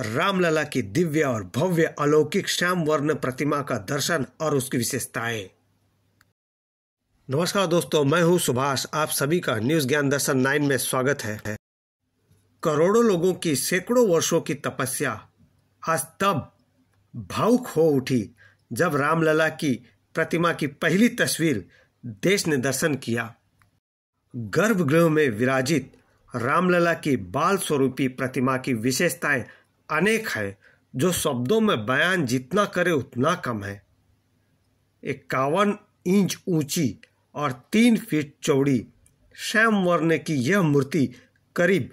रामलला की दिव्य और भव्य अलौकिक श्याम वर्ण प्रतिमा का दर्शन और उसकी विशेषताएं नमस्कार दोस्तों मैं हूं सुभाष आप सभी का न्यूज ज्ञान दर्शन नाइन में स्वागत है करोड़ों लोगों की सैकड़ों वर्षों की तपस्या आज तब भावुक हो उठी जब रामलला की प्रतिमा की पहली तस्वीर देश ने दर्शन किया गर्भगृह में विराजित रामलला की बाल स्वरूपी प्रतिमा की विशेषताएं अनेक है जो शब्दों में बयान जितना करे उतना कम है इक्यावन इंच ऊंची और तीन फीट चौड़ी श्याम वर्ण की यह मूर्ति करीब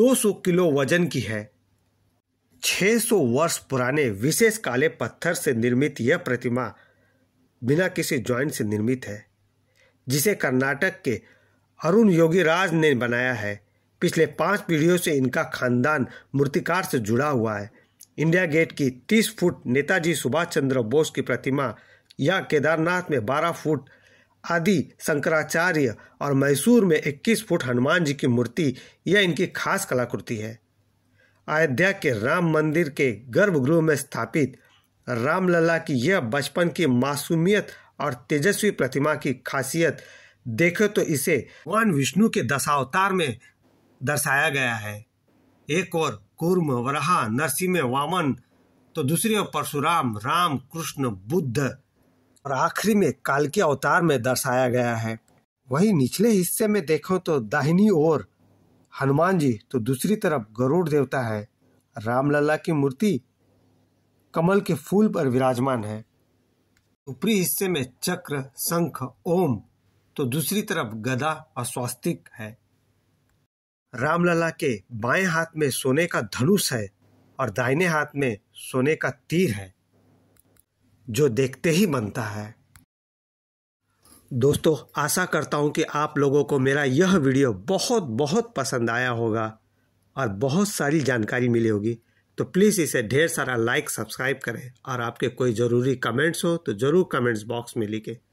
200 किलो वजन की है 600 वर्ष पुराने विशेष काले पत्थर से निर्मित यह प्रतिमा बिना किसी जॉइंट से निर्मित है जिसे कर्नाटक के अरुण योगीराज ने बनाया है पिछले पाँच पीढ़ियों से इनका खानदान मूर्तिकार से जुड़ा हुआ है इंडिया गेट की 30 फुट नेताजी सुभाष चंद्र बोस की प्रतिमा या केदारनाथ में 12 फुट आदि शंकराचार्य और मैसूर में 21 फुट हनुमान जी की मूर्ति यह इनकी खास कलाकृति है अयोध्या के राम मंदिर के गर्भगृह में स्थापित रामलला की यह बचपन की मासूमियत और तेजस्वी प्रतिमा की खासियत देखो तो इसे भगवान विष्णु के दशावतार में दर्शाया गया है एक और कूर्म वराह नरसिंह वामन तो दूसरी ओर परशुराम राम कृष्ण बुद्ध और आखिरी में काल के अवतार में दर्शाया गया है वहीं निचले हिस्से में देखो तो दाहिनी ओर हनुमान जी तो दूसरी तरफ गरुड़ देवता है रामलला की मूर्ति कमल के फूल पर विराजमान है ऊपरी हिस्से में चक्र शंख ओम तो दूसरी तरफ गदा और स्वास्तिक है रामलला के बाएं हाथ में सोने का धनुष है और दाहिने हाथ में सोने का तीर है जो देखते ही बनता है दोस्तों आशा करता हूं कि आप लोगों को मेरा यह वीडियो बहुत बहुत पसंद आया होगा और बहुत सारी जानकारी मिली होगी तो प्लीज़ इसे ढेर सारा लाइक सब्सक्राइब करें और आपके कोई ज़रूरी कमेंट्स हो तो ज़रूर कमेंट्स बॉक्स में लिखें